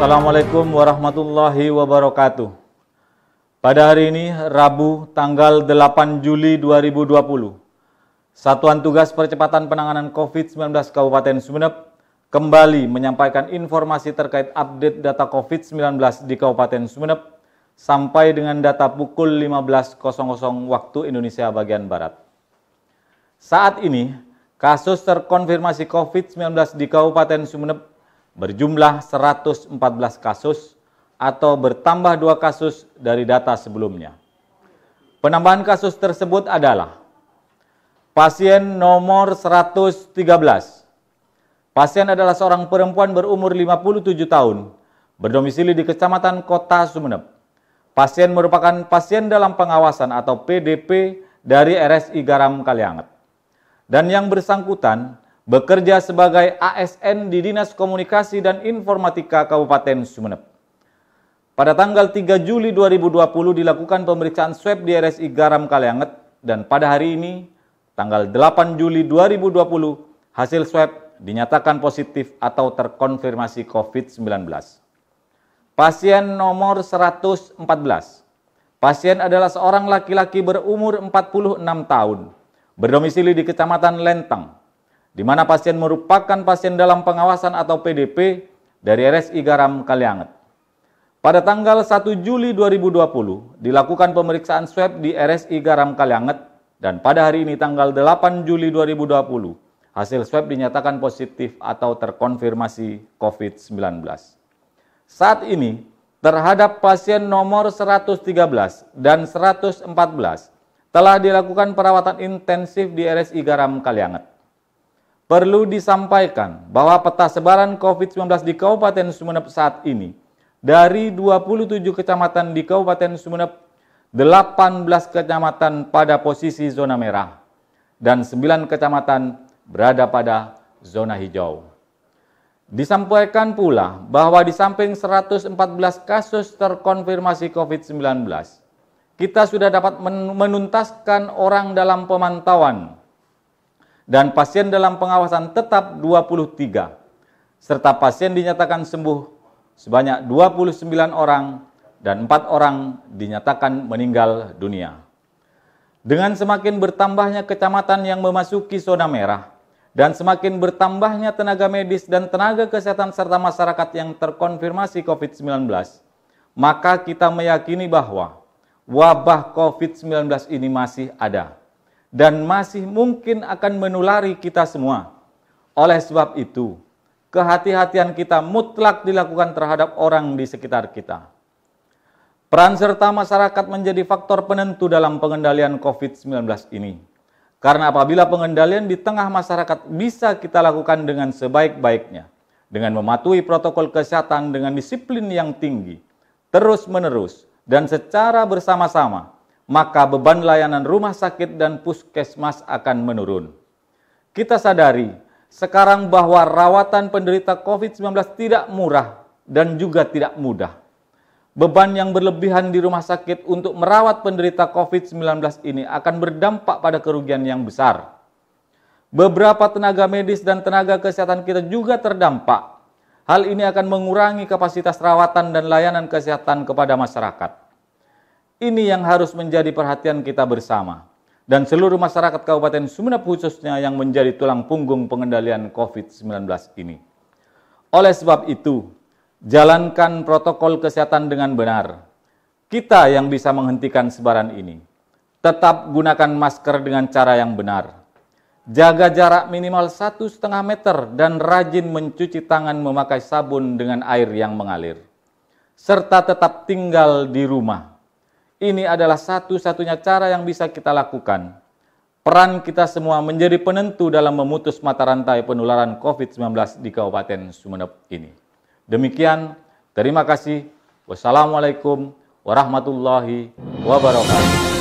Assalamualaikum warahmatullahi wabarakatuh. Pada hari ini, Rabu, tanggal 8 Juli 2020, Satuan Tugas Percepatan Penanganan COVID-19 Kabupaten Sumeneb kembali menyampaikan informasi terkait update data COVID-19 di Kabupaten Sumeneb sampai dengan data pukul 15.00 waktu Indonesia bagian Barat. Saat ini, kasus terkonfirmasi COVID-19 di Kabupaten Sumeneb berjumlah 114 kasus atau bertambah dua kasus dari data sebelumnya. Penambahan kasus tersebut adalah pasien nomor 113. Pasien adalah seorang perempuan berumur 57 tahun, berdomisili di Kecamatan Kota Sumeneb. Pasien merupakan pasien dalam pengawasan atau PDP dari RSI Garam Kalianget. Dan yang bersangkutan bekerja sebagai ASN di Dinas Komunikasi dan Informatika Kabupaten Sumeneb. Pada tanggal 3 Juli 2020 dilakukan pemeriksaan swab di RSI Garam Kalianget dan pada hari ini tanggal 8 Juli 2020 hasil swab dinyatakan positif atau terkonfirmasi COVID-19. Pasien nomor 114. Pasien adalah seorang laki-laki berumur 46 tahun, berdomisili di Kecamatan Lentang, di mana pasien merupakan pasien dalam pengawasan atau PDP dari RSI Garam Kalianget. Pada tanggal 1 Juli 2020 dilakukan pemeriksaan swab di RSI Garam Kalianget dan pada hari ini tanggal 8 Juli 2020 hasil swab dinyatakan positif atau terkonfirmasi COVID-19. Saat ini terhadap pasien nomor 113 dan 114 telah dilakukan perawatan intensif di RSI Garam Kalianget. Perlu disampaikan bahwa peta sebaran COVID-19 di Kabupaten Sumeneb saat ini dari 27 kecamatan di Kabupaten Sumeneb, 18 kecamatan pada posisi zona merah dan 9 kecamatan berada pada zona hijau. Disampaikan pula bahwa di samping 114 kasus terkonfirmasi COVID-19, kita sudah dapat menuntaskan orang dalam pemantauan dan pasien dalam pengawasan tetap 23 serta pasien dinyatakan sembuh sebanyak 29 orang dan 4 orang dinyatakan meninggal dunia. Dengan semakin bertambahnya kecamatan yang memasuki zona merah dan semakin bertambahnya tenaga medis dan tenaga kesehatan serta masyarakat yang terkonfirmasi COVID-19, maka kita meyakini bahwa wabah COVID-19 ini masih ada dan masih mungkin akan menulari kita semua. Oleh sebab itu, kehati-hatian kita mutlak dilakukan terhadap orang di sekitar kita. Peran serta masyarakat menjadi faktor penentu dalam pengendalian COVID-19 ini. Karena apabila pengendalian di tengah masyarakat bisa kita lakukan dengan sebaik-baiknya, dengan mematuhi protokol kesehatan dengan disiplin yang tinggi, terus-menerus, dan secara bersama-sama, maka beban layanan rumah sakit dan puskesmas akan menurun. Kita sadari sekarang bahwa rawatan penderita COVID-19 tidak murah dan juga tidak mudah. Beban yang berlebihan di rumah sakit untuk merawat penderita COVID-19 ini akan berdampak pada kerugian yang besar. Beberapa tenaga medis dan tenaga kesehatan kita juga terdampak. Hal ini akan mengurangi kapasitas rawatan dan layanan kesehatan kepada masyarakat. Ini yang harus menjadi perhatian kita bersama dan seluruh masyarakat Kabupaten Sumeneb khususnya yang menjadi tulang punggung pengendalian COVID-19 ini. Oleh sebab itu, jalankan protokol kesehatan dengan benar. Kita yang bisa menghentikan sebaran ini. Tetap gunakan masker dengan cara yang benar. Jaga jarak minimal 1,5 meter dan rajin mencuci tangan memakai sabun dengan air yang mengalir. Serta tetap tinggal di rumah ini adalah satu-satunya cara yang bisa kita lakukan. Peran kita semua menjadi penentu dalam memutus mata rantai penularan COVID-19 di Kabupaten Sumeneb ini. Demikian, terima kasih. Wassalamualaikum warahmatullahi wabarakatuh.